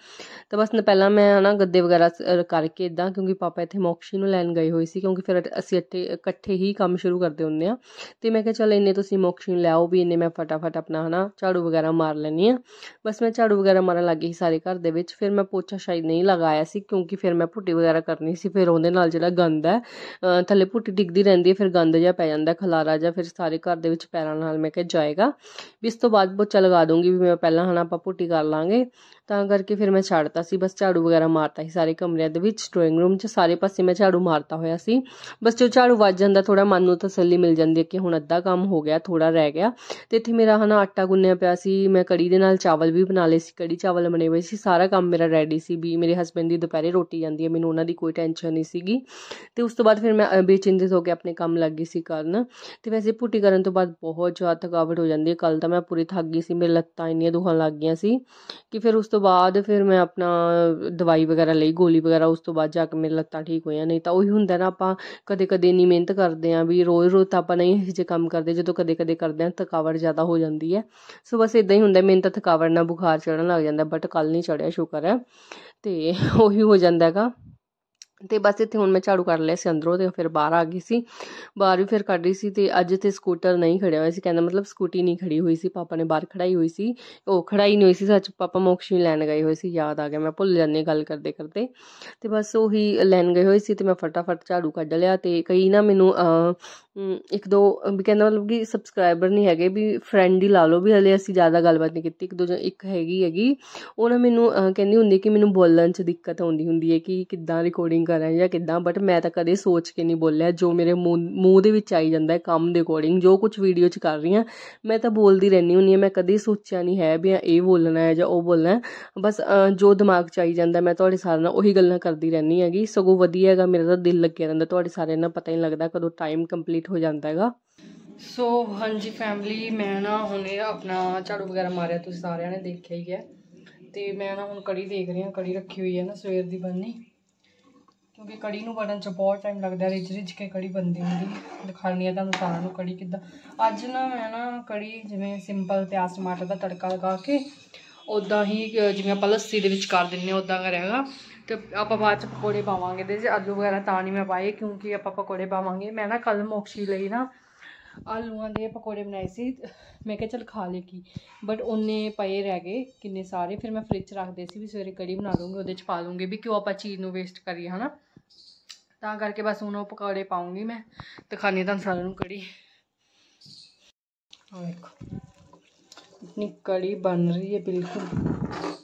ਤਾਂ ਬਸ ਪਹਿਲਾਂ ਮੈਂ ਹਨਾ ਪਰਦੇ ਵਗੈਰਾ ਕਰਕੇ ਇਦਾਂ ਕਿਉਂਕਿ ਪਾਪਾ ਇੱਥੇ ਮੋਕਸ਼ੀ ਨੂੰ ਲੈਣ ਗਏ ਹੋਏ ਸੀ ਕਿਉਂਕਿ ਫਿਰ ਅਸੀਂ ਇੱਥੇ ਇਕੱਠੇ ਹੀ ਕੰਮ ਸ਼ੁਰੂ ਕਰਦੇ ਹੁੰਨੇ ਆ ਤੇ ਮੈਂ ਕਿਹਾ ਚੱਲ ਇੰਨੇ ਤੁਸੀਂ ਮੋਕਸ਼ੀ ਨੂੰ ਲਿਆਓ ਵੀ ਇੰਨੇ ਮੈਂ ਫਟਾਫਟ ਆਪਣਾ ਹਨਾ ਝਾੜੂ ਵਗੈਰਾ ਮਾਰ ਲੈਣੀ ਆ ਬਸ ਮੈਂ ਝਾੜੂ ਵਗੈਰਾ ਮਾਰਨ ਲੱਗੀ ਸੀ ਸਾਰੇ ਘਰ ਦੇ ਵਿੱਚ ਫਿਰ ਮੈਂ ਪੋਚਾ ਸ਼ਾਇਦ ਨਹੀਂ ਲਗਾਇਆ ਸੀ ਕਿਉਂਕਿ ਫਿਰ ਮੈਂ ਪੁੱਟੀ ਵਗੈਰਾ ਕਰਨੀ ਸੀ ਫਿਰ ਉਹਦੇ ਨਾਲ ਜਿਹੜਾ ਗੰਦ ਹੈ ਥੱਲੇ ਪੁੱਟੀ ਡਿੱਗਦੀ ਰਹਿੰਦੀ ਹੈ ਫਿਰ ਗੰਦ ਜਿਹਾ ਪੈ ਜਾਂਦਾ ਖਲਾਰਾ ਜਾਂ ਫਿਰ ਸਾਰੇ ਘਰ ਦੇ ਵਿੱਚ ਪੈਰਾਂ ਨਾਲ ਮੈਂ ਕਿਹਾ ਜਾਏਗਾ ਵੀ ਇਸ ਤੋਂ ਬਾਅਦ ਪੋਚਾ ਲਗਾ ਦੂੰਗੀ ਵੀ ਮੈਂ ਪਹਿਲਾਂ ਹਨਾ ਆਪਾਂ ਪੁੱਟੀ ਕਰ ਲਾਂਗੇ ਤਾਂ ਕਰਕੇ ਫਿਰ ਮੈਂ ਛੱਡਤਾ ਸੀ ਬਸ ਝਾੜੂ ਵਗੈਰਾ ਮਾਰਤਾ ਸੀ ਸਾਰੇ ਕਮਰਿਆਂ ਦੇ ਵਿੱਚ ਡਰਾਇੰਗ ਰੂਮ 'ਚ ਸਾਰੇ ਪਾਸੇ ਮੈਂ ਝਾੜੂ ਮਾਰਤਾ ਹੋਇਆ ਸੀ ਬਸ ਜੋ ਝਾੜੂ ਵੱਜ ਜਾਂਦਾ ਥੋੜਾ ਮਨ ਨੂੰ ਤਸੱਲੀ ਮਿਲ ਜਾਂਦੀ ਹੈ ਕਿ ਹੁਣ ਅੱਧਾ ਕੰਮ ਹੋ ਗਿਆ ਥੋੜਾ ਰਹਿ ਗਿਆ ਤੇ ਇੱਥੇ ਮੇਰਾ ਹਨਾ ਆਟਾ ਗੁੰਨਿਆ ਪਿਆ ਸੀ ਮੈਂ ਕੜੀ ਦੇ ਨਾਲ ਚਾਵਲ ਵੀ ਬਣਾ ਲਏ ਸੀ ਕੜੀ ਚਾਵਲ ਬਣੇ ਹੋਏ ਸੀ ਸਾਰਾ ਕੰਮ ਮੇਰਾ ਰੈਡੀ ਸੀ ਵੀ ਮੇਰੇ ਹਸਬੰਦ ਦੀ ਦੁਪਹਿਰੇ ਰੋਟੀ ਜਾਂਦੀ ਹੈ ਮੈਨੂੰ ਉਹਨਾਂ ਦੀ ਕੋਈ ਟੈਨਸ਼ਨ ਨਹੀਂ ਸੀਗੀ ਤੇ ਉਸ ਤੋਂ ਬਾਅਦ ਫਿਰ ਮੈਂ ਬੇਚਿੰਤਿਤ ਹੋ ਕੇ ਆਪਣੇ ਕੰਮ ਲੱਗ ਗਈ ਸੀ ਕਰਨ ਤੇ ਵੈਸੇ ਪੁੱਟੀ ਕਰਨ ਤੋਂ ਬਾਅਦ ਬਹੁਤ ਜ਼ਿਆਦਾ ਥਕਾਵਟ ਹੋ ਜਾਂਦੀ ਹੈ ਕੱਲ ਤਾਂ ਮੈਂ ਪੂਰੀ ਥੱਕ ਗਈ ਸੀ ਮੇਰੇ ਲੱਤਾਂ ਇੰਨੀਆਂ ਦੁਖਣ ਲੱਗ ਗਈਆਂ ਸੀ ਕਿ ਫਿਰ ਉਸ ਤੋਂ ਬਾਅਦ ਫਿਰ ਮੈਂ ਆਪਣਾ ਦਵਾਈ ਵਗੈਰਾ ਲਈ ਗੋਲੀ ਵਗੈਰਾ ਉਸ ਤੋਂ ਬਾਅਦ ਜਾ ਕੇ ਮੇਰੇ ਲੱਤਾਂ ਠੀਕ ਹੋਈਆਂ ਨਹੀਂ ਤਾਂ ਉਹੀ ਹੁੰਦਾ ਨਾ ਆਪਾਂ ਕਦੇ ਕਦੇ ਨਹੀਂ ਮਿਹਨਤ ਕਰਦੇ ਆਂ ਵੀ ਰੋਜ਼ ਰੋਜ਼ ਤਾਂ ਆਪਾਂ ਨਹੀਂ ਇਹ ਜੇ ਕੰਮ ਕਰਦੇ ਜਦੋਂ ਕਦੇ ਕਦੇ ਕਰਦੇ ਆਂ ਥਕਾਵਟ ਜ਼ਿਆਦਾ ਹੋ ਜਾਂਦੀ ਹੈ ਸੋ ਬਸ ਇਦਾਂ ਹੀ ਹੁੰਦਾ ਮੈਨੂੰ ਤਾਂ ਥਕਾਵਟ ਨਾਲ ਬੁਖਾਰ ਚੜਨ ਲੱਗ ਜਾਂਦਾ ਬਟ ਕੱਲ ਨਹੀਂ ਚੜਿਆ ਸ਼ੁਕਰ ਹੈ ਤੇ ਉਹੀ ਹੋ ਜਾਂਦਾ ਹੈਗਾ ਤੇ ਬਸ ਇੱਥੇ ਹੁਣ ਮੈਂ ਝਾੜੂ ਕਰ ਲਿਆ ਸੀ ਅੰਦਰੋਂ ਤੇ ਫਿਰ ਬਾਹਰ ਆ ਗਈ ਸੀ ਬਾਹਰ ਵੀ ਫਿਰ ਕੱਢੀ ਸੀ ਤੇ ਅੱਜ ਤੇ ਸਕੂਟਰ ਨਹੀਂ ਖੜਿਆ ਹੋਇਆ ਸੀ ਕਹਿੰਦਾ ਮਤਲਬ ਸਕੂਟੀ ਨਹੀਂ ਖੜੀ ਹੋਈ ਸੀ ਪਾਪਾ ਨੇ ਬਾਹਰ ਖੜਾਈ ਹੋਈ ਸੀ ਉਹ ਖੜਾਈ ਨਹੀਂ ਹੋਈ ਸੀ ਸੱਚ ਪਾਪਾ ਮੋਕਸ਼ੀ ਲੈਣ ਗਏ ਹੋਏ ਸੀ ਯਾਦ ਆ ਗਿਆ ਮੈਂ ਭੁੱਲ ਜਾਂਦੀ ਗੱਲ ਕਰਦੇ ਕਰਦੇ ਤੇ ਬਸ ਉਹੀ ਲੈਣ ਗਏ ਹੋਏ ਸੀ ਤੇ ਮੈਂ ਫਟਾਫਟ ਝਾੜੂ ਕੱਢ ਲਿਆ ਤੇ ਕਈ ਨਾ ਮੈਨੂੰ ਇੱਕ ਦੋ ਵੀ ਕਹਿੰਦਾ ਮਤਲਬ ਕਿ ਸਬਸਕ੍ਰਾਈਬਰ ਨਹੀਂ ਹੈਗੇ ਵੀ ਫਰੈਂਡ ਹੀ ਲਾ ਲਓ ਵੀ ਹਲੇ ਅਸੀਂ ਜ਼ਿਆਦਾ ਗੱਲਬਾਤ ਨਹੀਂ ਕੀਤੀ ਇੱਕ ਦੋ ਇੱਕ ਹੈਗੀ ਹੈਗੀ ਉਹ ਨਾ ਮੈਨੂੰ ਕਹਿੰਦੀ ਹੁੰਦੀ ਕਿ ਮੈਨੂੰ ਬੋਲਣ 'ਚ ਦਿੱਕਤ ਆਉਂਦੀ ਹੁੰਦੀ ਹੈ ਕਿ ਕਿੱਦਾਂ ਰਿਕਾਰਡਿੰਗ ਕਰਾਂ ਜਾਂ ਕਿੱਦਾਂ ਬਟ ਮੈਂ ਤਾਂ ਕਦੇ ਸੋਚ ਕੇ ਨਹੀਂ ਬੋਲਿਆ ਜੋ ਮੇਰੇ ਮੂੰਹ ਦੇ ਵਿੱਚ ਆਈ ਜਾਂਦਾ ਹੈ ਕੰਮ ਦੇ ਅਕੋਰਡਿੰਗ ਜੋ ਕੁਝ ਵੀਡੀਓ 'ਚ ਕਰ ਰਹੀ ਹਾਂ ਮੈਂ ਤਾਂ ਬੋਲਦੀ ਰਹਿੰਦੀ ਹੁੰਦੀ ਹਾਂ ਮੈਂ ਕਦੇ ਸੋਚਿਆ ਨਹੀਂ ਹੈ ਵੀ ਇਹ ਬੋਲਣਾ ਹੈ ਜਾਂ ਉਹ ਬੋਲਣਾ ਬਸ ਜੋ ਦਿਮਾਗ 'ਚ ਆਈ ਜਾਂਦਾ ਮੈਂ ਤੁਹਾਡੇ ਸਾਰਿਆਂ ਨਾਲ ਉਹੀ ਗੱਲਾਂ ਕਰਦੀ ਰਹਿੰਦੀ ਹੈਗੀ ਸਗੋਂ ਵਧੀਆ ਹੈਗਾ ਮੇਰਾ ਤਾਂ ਦਿਲ ਲੱਗਿਆ ਰਹਿੰਦਾ ਤੁਹਾਡੇ ਸਾਰਿਆਂ ਨਾਲ ਪਤਾ ਹੀ ਲੱਗਦਾ ਕਦੋਂ ਟਾਈਮ ਕੰਪਲੀਟ ਕੰਪਲੀਟ ਹੋ ਜਾਂਦਾ ਹੈਗਾ ਸੋ ਹਾਂਜੀ ਫੈਮਿਲੀ ਮੈਂ ਨਾ ਹੁਣੇ ਆਪਣਾ ਝਾੜੂ ਵਗੈਰਾ ਮਾਰਿਆ ਤੁਸੀਂ ਸਾਰਿਆਂ ਨੇ ਦੇਖਿਆ ਹੀ ਹੈ ਤੇ ਮੈਂ ਨਾ ਹੁਣ ਕੜੀ ਦੇਖ ਰਹੀ ਹਾਂ ਕੜੀ ਰੱਖੀ ਹੋਈ ਹੈ ਨਾ ਸਵੇਰ ਦੀ ਬਣਨੀ ਕਿਉਂਕਿ ਕੜੀ ਨੂੰ ਬਣਨ 'ਚ ਬਹੁਤ ਟਾਈਮ ਲੱਗਦਾ ਰਿਜ ਰਿਜ ਕੇ ਕੜੀ ਬਣਦੀ ਹੁੰਦੀ ਦਿਖਾਣੀ ਆ ਤੁਹਾਨੂੰ ਸਾਰਿਆਂ ਨੂੰ ਕੜੀ ਕਿੱਦਾਂ ਅੱਜ ਨਾ ਮੈਂ ਨਾ ਕੜੀ ਜਿਵੇਂ ਸਿੰਪਲ ਪਿਆਜ਼ ਟਮਾਟਰ ਦਾ ਤੜਕਾ ਲਗਾ ਕੇ ਉਦਾਂ ਹੀ ਜਿਵੇਂ ਆਪਾਂ ਲੱਸੀ ਦੇ ਵਿੱਚ ਕਰ ਦਿੰਨੇ ਉਦਾਂ ਕਰਿਆਗਾ ਤੇ ਆਪਾਂ ਬਾਅਦ ਚ ਪਕੌੜੇ ਪਾਵਾਂਗੇ ਇਹਦੇ ਚ ਆਲੂ ਵਗੈਰਾ ਤਾਂ ਨਹੀਂ ਮੈਂ ਪਾਏ ਕਿਉਂਕਿ ਆਪਾਂ ਪਕੌੜੇ ਪਾਵਾਂਗੇ ਮੈਂ ਨਾ ਕੱਲ ਮੋਕਸ਼ੀ ਲਈ ਨਾ ਆਲੂਆਂ ਦੇ ਪਕੌੜੇ ਬਣਾਏ ਸੀ ਮੈਂ ਕਿਹਾ ਚਲ ਖਾ ਲੇਗੀ ਬਟ ਉਹਨੇ ਪਏ ਰਹਿ ਗਏ ਕਿੰਨੇ ਸਾਰੇ ਫਿਰ ਮੈਂ ਫ੍ਰਿਜ 'ਚ ਰੱਖਦੇ ਸੀ ਵੀ ਸਵੇਰੇ ਕੜੀ ਬਣਾ ਲੂੰਗੀ ਉਹਦੇ 'ਚ ਪਾ ਲੂੰਗੀ ਵੀ ਕਿਉਂ ਆਪਾਂ ਚੀਜ਼ ਨੂੰ ਵੇਸਟ ਕਰੀ ਹਨਾ ਤਾਂ ਕਰਕੇ ਬਸ ਹੁਣ ਪਕੌੜੇ ਪਾਉਂਗੀ ਮੈਂ ਤੇ ਖਾਣੀ ਤਾਂ ਸਾਰਿਆਂ ਨੂੰ ਕੜੀ ਆ ਵੇਖੋ ਇਤਨੀ ਕੜੀ ਬਣ ਰਹੀ ਹੈ ਬਿਲਕੁਲ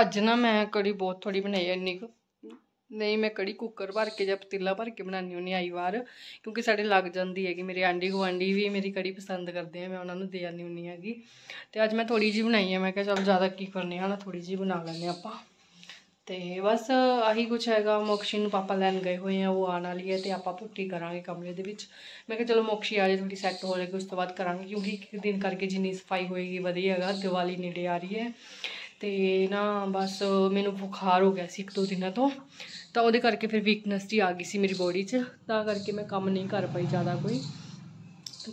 ਅੱਜ ਨਾ ਮੈਂ ਕੜੀ ਬਹੁਤ ਥੋੜੀ ਬਣਾਈ ਐ ਇੰਨੀ ਕੁ ਨਹੀਂ ਮੈਂ ਕੜੀ ਕੁੱਕਰ ਭਰ ਕੇ ਜਾਂ ਪਤੀਲਾ ਭਰ ਕੇ ਬਣਾਉਣੀ ਹੁੰਦੀ ਆਈ ਵਾਰ ਕਿਉਂਕਿ ਸਾਡੇ ਲੱਗ ਜਾਂਦੀ ਹੈਗੀ ਮੇਰੇ ਆਂਡੀ ਗੁਆਂਢੀ ਵੀ ਮੇਰੀ ਕੜੀ ਪਸੰਦ ਕਰਦੇ ਆ ਮੈਂ ਉਹਨਾਂ ਨੂੰ ਦੇ ਆਨੀ ਹੁੰਦੀ ਹੈਗੀ ਤੇ ਅੱਜ ਮੈਂ ਥੋੜੀ ਜੀ ਬਣਾਈ ਹੈ ਮੈਂ ਕਿਹਾ ਚਲ ਜ਼ਿਆਦਾ ਕੀ ਕਰਨੇ ਹਨਾ ਥੋੜੀ ਜੀ ਬਣਾ ਲੈਂਦੇ ਆਪਾਂ ਤੇ ਬਸ ਆਹੀ ਕੁਝ ਹੈਗਾ ਮੋਕਸ਼ੀ ਨੂੰ ਪਾਪਾ ਲੈਣ ਗਏ ਹੋਏ ਆ ਉਹ ਆਣ ਵਾਲੀ ਹੈ ਤੇ ਆਪਾਂ ਪੁੱਟੀ ਕਰਾਂਗੇ ਕਮਰੇ ਦੇ ਵਿੱਚ ਮੈਂ ਕਿਹਾ ਚਲੋ ਮੋਕਸ਼ੀ ਆ ਜੇ ਥੋੜੀ ਸੈੱਟ ਹੋ ਜਾਏਗੀ ਉਸ ਤੋਂ ਬਾਅਦ ਕਰਾਂਗੇ ਕਿਉਂਕਿ ਇੱਕ ਦਿਨ ਕਰਕੇ ਜਿੰਨੀ ਸਫਾਈ ਹੋਏਗੀ ਵਧੀਆ ਹੈਗਾ ਦੀਵਾਲੀ ਨੇੜੇ ਆ ਰਹੀ ਹੈ ਤੇ ਨਾ ਬਸ ਮੈਨੂੰ ਬੁਖਾਰ ਹੋ ਗਿਆ ਸੀ ਇੱਕ ਦੋ ਦਿਨਾਂ ਤੋਂ ਤਾਂ ਉਹਦੇ ਕਰਕੇ ਫਿਰ ਵੀਕਨੈਸ ਜੀ ਆ ਗਈ ਸੀ ਮੇਰੀ ਬੋਡੀ 'ਚ ਤਾਂ ਕਰਕੇ ਮੈਂ ਕੰਮ ਨਹੀਂ ਕਰ ਪਾਈ ਜ਼ਿਆਦਾ ਕੋਈ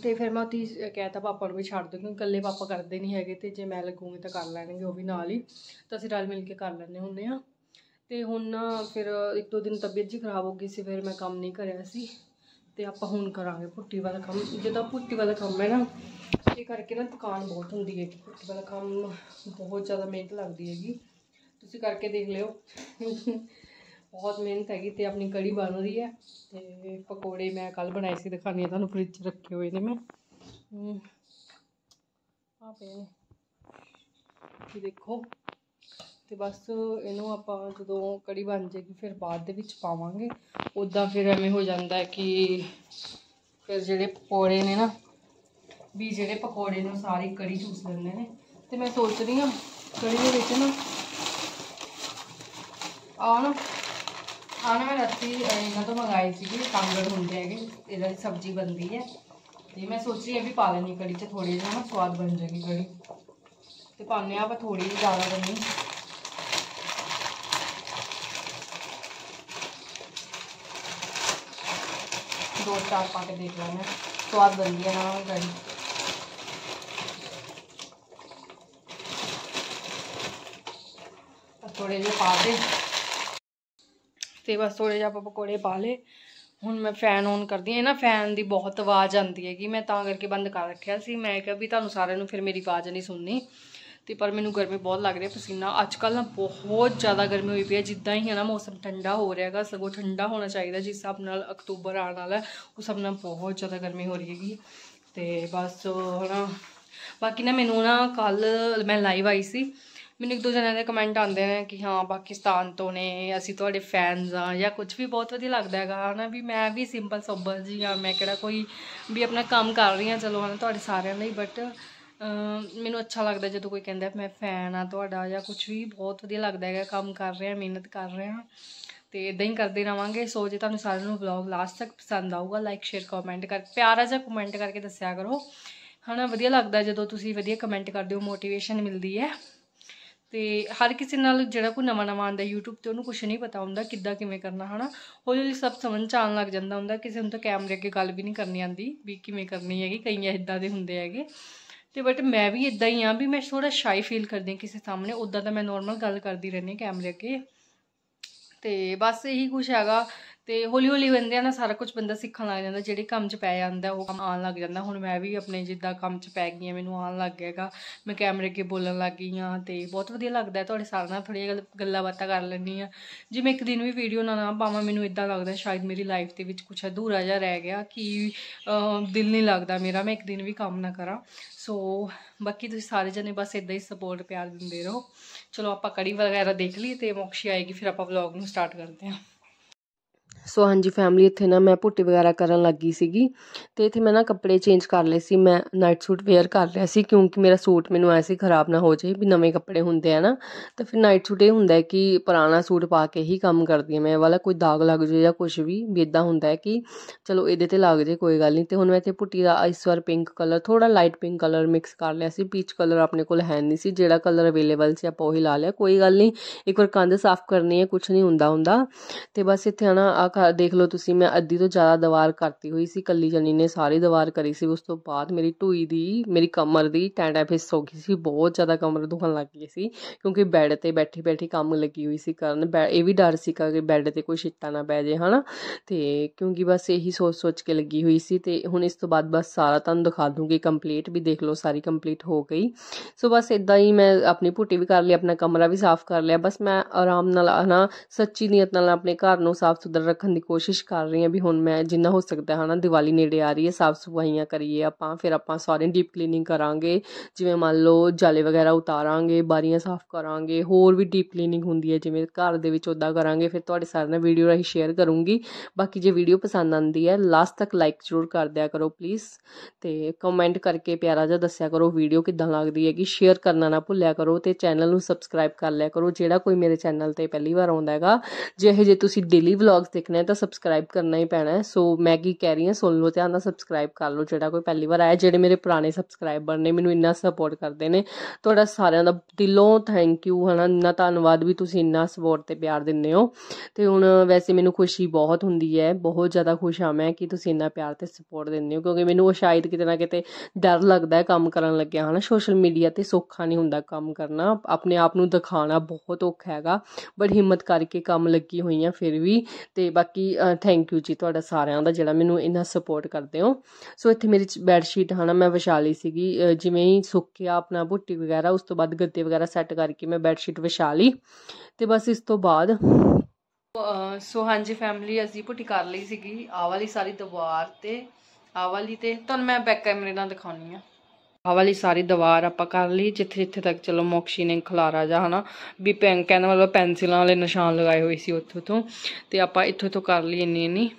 ਤੇ ਫਿਰ ਮੈਂ ਉਹਦੀ ਕਹਿਤਾ ਪਾਪਾ ਨੂੰ ਵੀ ਛੱਡ ਦੋ ਕਿਉਂਕਿ ਇਕੱਲੇ ਪਾਪਾ ਕਰਦੇ ਨਹੀਂ ਹੈਗੇ ਤੇ ਜੇ ਮੈਂ ਲੱਗੂਗੀ ਤਾਂ ਕਰ ਲੈਣਗੇ ਉਹ ਵੀ ਨਾਲ ਹੀ ਤਾਂ ਅਸੀਂ ਰਲ ਮਿਲ ਕੇ ਕਰ ਲੈਣੇ ਹੁੰਨੇ ਆ ਤੇ ਹੁਣ ਨਾ ਫਿਰ ਇੱਕ ਦੋ ਦਿਨ ਤਬੀਅਤ ਜੀ ਖਰਾਬ ਹੋ ਗਈ ਸੀ ਫਿਰ ਮੈਂ ਕੰਮ ਨਹੀਂ ਕਰਿਆ ਸੀ ਤੇ ਆਪਾਂ ਹੁਣ ਕਰਾਂਗੇ ਪੁੱਟੀ ਵਾਲਾ ਕੰਮ ਜਿੱਦਾਂ ਪੁੱਟੀ ਵਾਲਾ ਕੰਮ ਹੈ ਨਾ ਇਹ ਕਰਕੇ ਨਾ ਥਕਾਨ ਬਹੁਤ ਹੁੰਦੀ ਹੈ ਰੋਟੀ ਵਾਲਾ ਕੰਮ ਬਹੁਤ ਜ਼ਿਆਦਾ ਮਿਹਨਤ ਲੱਗਦੀ ਹੈਗੀ ਤੁਸੀਂ ਕਰਕੇ ਦੇਖ ਲਿਓ ਬਹੁਤ ਮਿਹਨਤ ਹੈਗੀ ਤੇ ਆਪਣੀ ਕੜੀ ਬਣ ਰਹੀ ਹੈ ਤੇ ਪਕੌੜੇ ਮੈਂ ਕੱਲ ਬਣਾਏ ਸੀ ਦਿਖਾਣੀ ਤੁਹਾਨੂੰ ਫ੍ਰਿਜ ਰੱਖੇ ਹੋਏ ਨੇ ਮੈਂ ਆ ਪਏ ਨੇ ਇਹ ਦੇਖੋ ਤੇ ਬਸ ਇਹਨੂੰ ਆਪਾਂ ਜਦੋਂ ਕੜੀ ਬਣ ਜਾਏਗੀ ਫਿਰ ਬਾਅਦ ਦੇ ਵਿੱਚ ਪਾਵਾਂਗੇ ਉਦਾਂ ਫਿਰ ਐਵੇਂ ਹੋ ਜਾਂਦਾ ਕਿ ਫਿਰ ਜਿਹੜੇ ਪਕੌੜੇ ਨੇ ਨਾ ਵੀ ਜਿਹੜੇ ਪਕੌੜੇ ਨੇ ਸਾਰੀ ਕੜੀ ਚੂਸ ਲੈਣੇ ਨੇ ਤੇ ਮੈਂ ਸੋਚ ਰਹੀ ਹਾਂ ਕੜੀ ਦੇ ਵਿੱਚ ਨਾ ਆ ਨਾ ਆ ਨਾ ਮੈਂ ਰਾਤੀ ਇਹਨਾਂ ਤੋਂ ਮੰਗਾਈ ਸੀਗੀ ਕਾਂਗੜ ਹੁੰਦੇ ਹੈਗੇ ਇਹਦਾ ਸਬਜ਼ੀ ਬਣਦੀ ਹੈ ਤੇ ਮੈਂ ਸੋਚ ਰਹੀ ਹਾਂ ਵੀ ਪਾ ਲੈਣੀ ਕੜੀ 'ਚ ਥੋੜੀ ਜਿਹੀ ਨਾ ਸਵਾਦ ਬਣ ਜਾਏਗੀ ਕੜੀ ਤੇ ਪਾਉਂਦੇ ਆ ਆਪਾਂ ਥੋੜੀ ਜਿਹੀ ਜ਼ਿਆਦਾ ਕਰਨੀ दो चार पाके देख लेना स्वाद बन गया ना कड़ी ਥੋੜੇ ਜਿਹਾ ਪਾ ਦੇ ਤੇ ਬਸ ਥੋੜੇ ਜਿਹਾ ਆਪਾਂ ਪਕੌੜੇ ਪਾ ਲੇ ਹੁਣ ਮੈਂ ਫੈਨ ਔਨ ਕਰਦੀ ਹਾਂ ਨਾ ਫੈਨ ਦੀ ਬਹੁਤ ਆਵਾਜ਼ ਆਉਂਦੀ ਹੈਗੀ ਮੈਂ ਤਾਂ ਕਰਕੇ ਬੰਦ ਕਰ ਰੱਖਿਆ ਸੀ ਮੈਂ ਕਿਹਾ ਵੀ ਤੁਹਾਨੂੰ ਸਾਰਿਆਂ ਨੂੰ ਫਿਰ ਮੇਰੀ ਆਵਾਜ਼ ਨਹੀਂ ਸੁਣਨੀ ਤੇ ਪਰ ਮੈਨੂੰ ਗਰਮੀ ਬਹੁਤ ਲੱਗ ਰਹੀ ਪਸੀਨਾ ਅੱਜ ਕੱਲ ਨਾ ਬਹੁਤ ਜ਼ਿਆਦਾ ਗਰਮੀ ਹੋਈ ਪਈ ਹੈ ਜਿੱਦਾਂ ਹੀ ਹੈ ਨਾ ਮੌਸਮ ਠੰਡਾ ਹੋ ਰਿਹਾ ਹੈਗਾ ਸਗੋਂ ਠੰਡਾ ਹੋਣਾ ਚਾਹੀਦਾ ਜਿਸ ਹਿਸਾਬ ਨਾਲ ਅਕਤੂਬਰ ਆਉਣ ਵਾਲਾ ਉਸ ਹਿਸਾਬ ਨਾਲ ਬਹੁਤ ਜ਼ਿਆਦਾ ਗਰਮੀ ਹੋ ਰਹੀ ਹੈਗੀ ਤੇ ਬਸ ਹਨਾ ਬਾਕੀ ਨਾ ਮੈਨੂੰ ਨਾ ਕੱਲ ਮੈਂ ਲਾਈਵ ਆਈ ਸੀ ਮੈਨੂੰ ਇੱਕ ਦੋ ਜਣਿਆਂ ਦੇ ਕਮੈਂਟ ਆਉਂਦੇ ਨੇ ਕਿ ਹਾਂ ਪਾਕਿਸਤਾਨ ਤੋਂ ਨੇ ਅਸੀਂ ਤੁਹਾਡੇ ਫੈਨਸ ਆ ਜਾਂ ਕੁਝ ਵੀ ਬਹੁਤ ਵਧੀਆ ਲੱਗਦਾ ਹੈਗਾ ਹਨਾ ਵੀ ਮੈਂ ਵੀ ਸਿੰਪਲ ਸੋਬਰ ਜੀ ਆ ਮੈਂ ਕਿਹੜਾ ਕੋਈ ਵੀ ਆਪਣਾ ਕੰਮ ਕਰ ਰਹੀ ਹਾਂ ਚਲੋ ਹਨਾ ਤੁਹਾਡੇ ਸਾਰਿਆਂ ਲਈ ਬਟ ਮੈਨੂੰ ਅੱਛਾ ਲੱਗਦਾ ਜਦੋਂ ਕੋਈ ਕਹਿੰਦਾ ਮੈਂ ਫੈਨ ਆ ਤੁਹਾਡਾ ਜਾਂ ਕੁਝ ਵੀ ਬਹੁਤ ਵਧੀਆ ਲੱਗਦਾ ਹੈਗਾ ਕੰਮ ਕਰ ਆ ਮਿਹਨਤ ਕਰ ਆ ਤੇ ਇਦਾਂ ਹੀ ਕਰਦੇ ਰਵਾਂਗੇ ਸੋ ਜੇ ਤੁਹਾਨੂੰ ਸਾਰਿਆਂ ਨੂੰ ਵਲੌਗ ਲਾਸਟ ਤੱਕ ਪਸੰਦ ਆਊਗਾ ਲਾਈਕ ਸ਼ੇਅਰ ਕਮੈਂਟ ਕਰ ਪਿਆਰਾ ਜਿਹਾ ਕਮੈਂਟ ਕਰਕੇ ਦੱਸਿਆ ਕਰੋ ਹਨਾ ਵਧੀਆ ਲੱਗਦਾ ਜਦੋਂ ਤੁਸੀਂ ਵਧੀਆ ਕਮੈਂਟ ਕਰਦੇ ਹੋ ਮੋਟੀਵੇਸ਼ਨ ਮਿਲਦੀ ਹੈ ਤੇ ਹਰ ਕਿਸੇ ਨਾਲ ਜਿਹੜਾ ਕੋਈ ਨਵਾਂ ਨਵਾਂ ਆਂਦਾ YouTube ਤੇ ਉਹਨੂੰ ਕੁਝ ਨਹੀਂ ਪਤਾ ਹੁੰਦਾ ਕਿੱਦਾਂ ਕਿਵੇਂ ਕਰਨਾ ਹਨਾ ਹੌਲੀ ਹੌਲੀ ਸਭ ਸਮਝ ਚ ਆਉਣ ਲੱਗ ਜਾਂਦਾ ਹੁੰਦਾ ਕਿਸੇ ਨੂੰ ਤਾਂ ਕੈਮਰੇ ਅੱਗੇ ਗੱਲ ਵੀ ਨਹੀਂ ਕਰਨੀ ਆਂਦੀ ਵੀ ਕਿਵੇਂ ਕਰਨੀ ਹੈਗੀ ਕਈ ਇਦਾਂ ਦੇ ਹੁੰਦੇ ਹੈਗੇ ਤੇ ਬਟ ਮੈਂ ਵੀ ਇਦਾਂ ਹੀ ਆ ਵੀ ਮੈਂ ਥੋੜਾ ਸ਼ਾਈ ਫੀਲ ਕਰਦੀ ਕਿਸੇ ਸਾਹਮਣੇ ਉਦਾਂ ਤਾਂ ਮੈਂ ਨਾਰਮਲ ਗੱਲ ਕਰਦੀ ਰਹਿੰਦੀ ਕੈਮਰੇ ਅੱਗੇ ਤੇ ਬਸ ਇਹੀ ਕੁਝ ਹੈਗਾ ਤੇ ਹੌਲੀ ਹੌਲੀ ਆ ਨਾ ਸਾਰਾ ਕੁਝ ਬੰਦਾ ਸਿੱਖਣ ਲੱਗ ਜਾਂਦਾ ਜਿਹੜੇ ਕੰਮ 'ਚ ਪੈ ਜਾਂਦਾ ਉਹ ਕੰਮ ਆਉਣ ਲੱਗ ਜਾਂਦਾ ਹੁਣ ਮੈਂ ਵੀ ਆਪਣੇ ਜਿੱਦਾਂ ਕੰਮ 'ਚ ਪੈ ਗਈ ਮੈਨੂੰ ਆਉਣ ਲੱਗ ਗਿਆਗਾ ਮੈਂ ਕੈਮਰੇ 'ਕੇ ਬੋਲਣ ਲੱਗ ਗਈ ਆ ਤੇ ਬਹੁਤ ਵਧੀਆ ਲੱਗਦਾ ਤੁਹਾਡੇ ਸਾਰਿਆਂ ਨਾਲ ਥੋੜੀ ਗੱਲਾਂ ਬਾਤਾਂ ਕਰ ਲੈਣੀ ਆ ਜੇ ਮੈਂ ਇੱਕ ਦਿਨ ਵੀ ਵੀਡੀਓ ਨਾ ਨਾ ਪਾਵਾਂ ਮੈਨੂੰ ਇਦਾਂ ਲੱਗਦਾ ਸ਼ਾਇਦ ਮੇਰੀ ਲਾਈਫ ਦੇ ਵਿੱਚ ਕੁਝ ਅਧੂਰਾ ਜਿਹਾ ਰਹਿ ਗਿਆ ਕਿ ਦਿਲ ਨਹੀਂ ਲੱਗਦਾ ਮੇਰਾ ਮੈਂ ਇੱਕ ਦਿਨ ਵੀ ਕੰਮ ਨਾ ਕਰਾਂ ਸੋ ਬਾਕੀ ਤੁਸੀਂ ਸਾਰੇ ਜਣੇ ਬਸ ਇਦਾਂ ਹੀ ਸਪੋਰਟ ਪਿਆਰ ਦਿੰਦੇ ਰਹੋ ਚਲੋ ਆਪਾਂ ਕੜੀ ਵਗੈਰਾ ਦੇਖ ਲਈ ਤੇ ਮੋਕਸ਼ੀ ਆਏਗੀ ਫਿਰ ਆਪਾਂ ਵਲੌਗ ਨੂੰ ਸਟਾਰਟ ਕਰਦੇ ਹਾਂ ਸੋ ਹਾਂਜੀ ਫੈਮਿਲੀ ਇੱਥੇ ਨਾ ਮੈਂ ਪੁੱਟੀ ਵਗੈਰਾ ਕਰਨ ਲੱਗੀ ਸੀਗੀ ਤੇ ਇੱਥੇ ਮੈਂ ਨਾ ਕੱਪੜੇ ਚੇਂਜ ਕਰ ਲਏ ਸੀ ਮੈਂ ਨਾਈਟ ਸੂਟ ਵੇਅਰ ਕਰ ਲਿਆ ਸੀ ਕਿਉਂਕਿ ਮੇਰਾ ਸੂਟ ਮੈਨੂੰ ਐਸੀ ਖਰਾਬ ਨਾ ਹੋ ਜਾਏ ਵੀ ਨਵੇਂ ਕੱਪੜੇ ਹੁੰਦੇ ਆ ਨਾ ਤਾਂ ਫਿਰ ਨਾਈਟ ਸੂਟ ਇਹ ਹੁੰਦਾ ਕਿ ਪੁਰਾਣਾ ਸੂਟ ਪਾ ਕੇ ਹੀ ਕੰਮ ਕਰਦੀ ਆ ਮੈਂ ਵਾਲਾ ਕੋਈ ਦਾਗ ਲੱਗ ਜਾਏ ਜਾਂ ਕੁਝ ਵੀ ਵੀ ਇਦਾਂ ਹੁੰਦਾ ਹੈ ਕਿ ਚਲੋ ਇਹਦੇ ਤੇ ਲੱਗ ਜੇ ਕੋਈ ਗੱਲ ਨਹੀਂ ਤੇ ਹੁਣ ਮੈਂ ਇੱਥੇ ਪੁੱਟੀ ਦਾ ਇਸ ਵਾਰ ਪਿੰਕ ਕਲਰ ਥੋੜਾ ਲਾਈਟ ਪਿੰਕ ਕਲਰ ਮਿਕਸ ਕਰ ਲਿਆ ਸੀ ਪੀਚ ਕਲਰ ਆਪਣੇ ਕੋਲ ਹੈ ਨਹੀਂ ਸੀ ਜਿਹੜਾ ਕਲਰ ਅਵੇਲੇਬਲ ਸੀ ਆਪਾਂ ਉਹੀ ਲਾ ਲਿਆ ਕੋਈ ਗੱਲ ਨਹੀਂ ਇੱਕ ਵਾਰ ਕੰਧ ਸਾਫ਼ ਕਰਨੀ ਹੈ ਕੁਝ ਨਹੀਂ ਹੁੰਦਾ ਹੁੰਦਾ ਤੇ ਬਸ ਇੱਥੇ ਆਣਾ ਆ ਕਰ ਦੇਖ ਲਓ ਤੁਸੀਂ ਮੈਂ ਅੱਧੀ ਤੋਂ ਜ਼ਿਆਦਾ ਦੀਵਾਰ ਕਰਤੀ ਹੋਈ ਸੀ ਕੱਲੀ ਜਣੀ ਨੇ ਸਾਰੀ ਦੀਵਾਰ ਕਰੀ ਸੀ ਉਸ ਤੋਂ ਬਾਅਦ ਮੇਰੀ ਢੂਈ ਦੀ ਮੇਰੀ ਕਮਰ ਦੀ ਟੈਂਡਾ ਫਿਸ ਹੋ ਗਈ ਸੀ ਬਹੁਤ ਜ਼ਿਆਦਾ ਕਮਰ ਦੁਖਣ ਲੱਗ ਗਈ ਸੀ ਕਿਉਂਕਿ ਬੈੱਡ ਤੇ ਬੈਠੀ ਬੈਠੀ ਕੰਮ ਲੱਗੀ ਹੋਈ ਸੀ ਕਰਨ ਇਹ ਵੀ ਡਰ ਸੀ ਕਿ ਬੈੱਡ ਤੇ ਕੋਈ ਛਿੱਟਾ ਨਾ ਪੈ ਜੇ ਹਨਾ ਤੇ ਕਿਉਂਕਿ ਬਸ ਇਹੀ ਸੋਚ ਸੋਚ ਕੇ ਲੱਗੀ ਹੋਈ ਸੀ ਤੇ ਹੁਣ ਇਸ ਤੋਂ ਬਾਅਦ ਬਸ ਸਾਰਾ ਤੁਹਾਨੂੰ ਦਿਖਾ ਦੂੰਗੀ ਕੰਪਲੀਟ ਵੀ ਦੇਖ ਲਓ ਸਾਰੀ ਕੰਪਲੀਟ ਹੋ ਗਈ ਸੋ ਬਸ ਇਦਾਂ ਹੀ ਮੈਂ ਆਪਣੀ ਪੁੱਟੀ ਵੀ ਕਰ ਲਈ ਆਪਣਾ ਕਮਰਾ ਵੀ ਸਾਫ਼ ਕਰ ਲਿਆ ਬਸ ਮੈਂ ਆਰਾਮ ਨਾਲ ਹਨਾ ਸੱਚੀ ਨੀਅਤ ਨਾਲ ਆਪਣੇ ਘਰ ਨੂੰ ਸਾਫ਼ ਸੁਥਰਾ ਰੱਖਣ ਦੀ ਕੋਸ਼ਿਸ਼ ਕਰ ਰਹੀ ਹਾਂ ਵੀ ਹੁਣ ਮੈਂ ਜਿੰਨਾ ਹੋ ਸਕਦਾ ਹੈ ਨਾ ਦੀਵਾਲੀ ਨੇੜੇ ਆ ਰਹੀ ਹੈ ਸਾਫ ਸਫਾਈਆਂ ਕਰੀਏ ਆਪਾਂ ਫਿਰ ਆਪਾਂ ਸਾਰੇ ਡੀਪ ਕਲੀਨਿੰਗ ਕਰਾਂਗੇ ਜਿਵੇਂ ਮੰਨ ਲਓ ਜਾਲੇ ਵਗੈਰਾ ਉਤਾਰਾਂਗੇ ਬਾਰੀਆਂ ਸਾਫ ਕਰਾਂਗੇ ਹੋਰ ਵੀ ਡੀਪ ਕਲੀਨਿੰਗ ਹੁੰਦੀ ਹੈ ਜਿਵੇਂ ਘਰ ਦੇ ਵਿੱਚ ਉਦਾਂ ਕਰਾਂਗੇ ਫਿਰ ਤੁਹਾਡੇ ਸਾਰਿਆਂ ਨਾਲ ਵੀਡੀਓ ਰਾਹੀਂ ਸ਼ੇਅਰ ਕਰੂੰਗੀ ਬਾਕੀ ਜੇ ਵੀਡੀਓ ਪਸੰਦ ਆਂਦੀ ਹੈ ਲਾਸਟ ਤੱਕ ਲਾਈਕ ਜ਼ਰੂਰ ਕਰ ਦਿਆ ਕਰੋ ਪਲੀਜ਼ ਤੇ ਕਮੈਂਟ ਕਰਕੇ ਪਿਆਰਾ ਜਿਹਾ ਦੱਸਿਆ ਕਰੋ ਵੀਡੀਓ ਕਿੱਦਾਂ ਲੱਗਦੀ ਹੈ ਕਿ ਸ਼ੇਅਰ ਕਰਨਾ ਨਾ ਭੁੱਲਿਆ ਕਰੋ ਤੇ ਚੈਨਲ ਨੂੰ ਸਬਸਕ੍ਰਾਈਬ ਕਰ ਲਿਆ ਕਰੋ ਜਿਹੜਾ ਕੋਈ ਮੇਰੇ ਚੈਨਲ ਤੇ ਪਹਿਲੀ ਵਾਰ ਆਉਂਦਾ ਹੈਗਾ ਜੇ ਇਹ ਜੇ ਤੁਸੀਂ ਡੇਲੀ ਵਲੌਗਸ ਦੇਖ ਦੇਖਣਾ ਹੈ ਤਾਂ ਸਬਸਕ੍ਰਾਈਬ ਕਰਨਾ ਹੀ ਪੈਣਾ ਹੈ ਸੋ ਮੈਂ ਕੀ ਕਹਿ ਰਹੀ ਹਾਂ ਸੁਣ ਲਓ ਧਿਆਨ ਨਾਲ ਸਬਸਕ੍ਰਾਈਬ ਕਰ ਲਓ ਜਿਹੜਾ ਕੋਈ ਪਹਿਲੀ ਵਾਰ ਆਇਆ ਜਿਹੜੇ ਮੇਰੇ ਪੁਰਾਣੇ ਸਬਸਕ੍ਰਾਈਬਰ ਨੇ ਮੈਨੂੰ ਇੰਨਾ ਸਪੋਰਟ ਕਰਦੇ ਨੇ ਤੁਹਾਡਾ ਸਾਰਿਆਂ ਦਾ ਦਿਲੋਂ ਥੈਂਕ ਯੂ ਹਨਾ ਇੰਨਾ ਧੰਨਵਾਦ ਵੀ ਤੁਸੀਂ ਇੰਨਾ ਸਪੋਰਟ ਤੇ ਪਿਆਰ ਦਿੰਦੇ ਹੋ ਤੇ ਹੁਣ ਵੈਸੇ ਮੈਨੂੰ ਖੁਸ਼ੀ ਬਹੁਤ ਹੁੰਦੀ ਹੈ ਬਹੁਤ ਜ਼ਿਆਦਾ ਖੁਸ਼ ਹਾਂ ਮੈਂ ਕਿ ਤੁਸੀਂ ਇੰਨਾ ਪਿਆਰ ਤੇ ਸਪੋਰਟ ਦਿੰਦੇ ਹੋ ਕਿਉਂਕਿ ਮੈਨੂੰ ਉਹ ਸ਼ਾਇਦ ਕਿਤੇ ਨਾ ਕਿਤੇ ਡਰ ਲੱਗਦਾ ਹੈ ਕੰਮ ਕਰਨ ਲੱਗਿਆ ਹਨਾ ਸੋਸ਼ਲ ਮੀਡੀਆ ਤੇ ਸੌਖਾ ਨਹੀਂ ਹੁੰਦਾ ਕੰਮ ਕਰਨਾ ਆਪਣੇ ਆਪ ਨੂੰ ਦਿਖਾਣਾ ਬਹੁਤ ਔਖਾ ਹੈਗਾ ਬਟ ਹਿੰਮਤ ਕਰਕੇ ਕੰਮ ਲੱਗੀ ਹੋਈਆਂ ਫਿਰ ਵੀ ਤੇ ਬਾਕੀ ਥੈਂਕ ਯੂ ਜੀ ਤੁਹਾਡਾ ਸਾਰਿਆਂ ਦਾ ਜਿਹੜਾ ਮੈਨੂੰ ਇੰਨਾ ਸਪੋਰਟ ਕਰਦੇ ਹੋ ਸੋ ਇੱਥੇ ਮੇਰੀ ਬੈੱਡ ਸ਼ੀਟ ਹਨਾ ਮੈਂ ਵਿਛਾ ਲਈ ਸੀਗੀ ਜਿਵੇਂ ਹੀ ਸੁੱਕਿਆ ਆਪਣਾ ਬੁੱਟੀ ਵਗੈਰਾ ਉਸ ਤੋਂ ਬਾਅਦ ਗੱਦੇ ਵਗੈਰਾ ਸੈੱਟ ਕਰਕੇ ਮੈਂ ਬੈੱਡ ਸ਼ੀਟ ਵਿਛਾ ਲਈ ਤੇ ਬਸ ਇਸ ਤੋਂ ਬਾਅਦ ਸੋ ਹਾਂਜੀ ਫੈਮਿਲੀ ਅਸੀਂ ਪੁੱਟੀ ਕਰ ਲਈ ਸੀਗੀ ਆ ਵਾਲੀ ਸਾਰੀ ਦੀਵਾਰ ਤੇ ਆ ਵਾਲੀ ਤੇ ਤੁਹਾਨੂੰ ਮੈਂ ਬੈਕ ਕੈਮਰੇ ਨਾਲ ਦਿਖਾਉਣੀ ਆ ਆ ਵਾਲੀ ਸਾਰੀ ਦੀਵਾਰ ਆਪਾਂ ਕਰ ਲਈ ਜਿੱਥੇ ਜਿੱਥੇ ਤੱਕ ਚਲੋ ਮੋਕਸ਼ੀ ਨੇ ਖਲਾਰਾ ਜਾ ਹਨਾ ਵੀ ਪੈਨ ਕਹਿੰਦਾ ਮਤਲਬ ਪੈਨਸਿਲਾਂ ਵਾਲੇ ਨਿਸ਼ਾਨ ਲਗਾਏ ਹੋਏ ਸੀ ਉੱਥੋਂ ਤੋਂ ਤੇ ਆਪਾਂ ਇੱਥੋਂ ਤੋਂ ਕਰ ਲਈ ਇੰਨੀ ਇੰਨੀ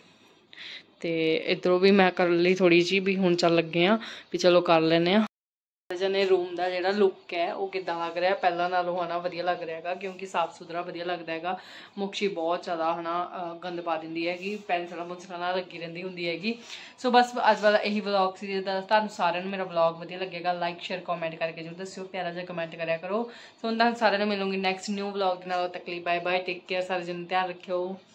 ਤੇ ਇਧਰੋਂ ਵੀ ਮੈਂ ਕਰ ਲਈ ਥੋੜੀ ਜੀ ਵੀ ਹੁਣ ਚੱਲ ਲੱਗੇ ਆ ਵੀ ਚਲੋ ਕਰ ਲੈਨੇ ਆ ਜਨੇ ਰੂਮ ਦਾ ਜਿਹੜਾ ਲੁੱਕ ਹੈ ਉਹ ਕਿਦਾਂ ਲੱਗ ਰਿਹਾ ਪਹਿਲਾਂ ਨਾਲੋਂ ਹਨਾ ਵਧੀਆ ਲੱਗ ਰਿਹਾ ਹੈਗਾ ਕਿਉਂਕਿ ਸਾਫ ਸੁਥਰਾ ਵਧੀਆ ਲੱਗਦਾ ਹੈਗਾ ਮੁਖਸ਼ੀ ਬਹੁਤ ਜ਼ਿਆਦਾ ਹਨਾ ਗੰਦ ਪਾ ਦਿੰਦੀ ਹੈਗੀ ਪੈਨਸਲਾਂ ਮੁੰਸਲਾਂ ਨਾਲ ਲੱਗੀ ਰਹਿੰਦੀ ਹੁੰਦੀ ਹੈਗੀ ਸੋ ਬਸ ਅੱਜ ਵਾਲਾ ਇਹੀ ਵਲੌਗ ਸੀ ਜੇ ਤੁਹਾਨੂੰ ਸਾਰਿਆਂ ਨੂੰ ਮੇਰਾ ਵਲੌਗ ਵਧੀਆ ਲੱਗੇਗਾ ਲਾਈਕ ਸ਼ੇਅਰ ਕਮੈਂਟ ਕਰਕੇ ਜਰੂਰ ਦੱਸਿਓ ਪਿਆਰਾ ਜਿਹਾ ਕਮੈਂਟ ਕਰਿਆ ਕਰੋ ਸੋ ਹੁਣ ਤੁਹਾਨੂੰ ਸਾਰਿਆਂ ਨੂੰ ਮਿਲੂੰਗੀ ਨੈਕਸਟ ਨਿਊ ਵਲੌਗ ਦੇ ਨਾਲ ਲਈ ਬਾਏ ਬਾਏ ਟੇਕ ਕੇਅਰ ਸਾਰੇ ਜਨ ਧਿਆਨ ਰੱਖਿਓ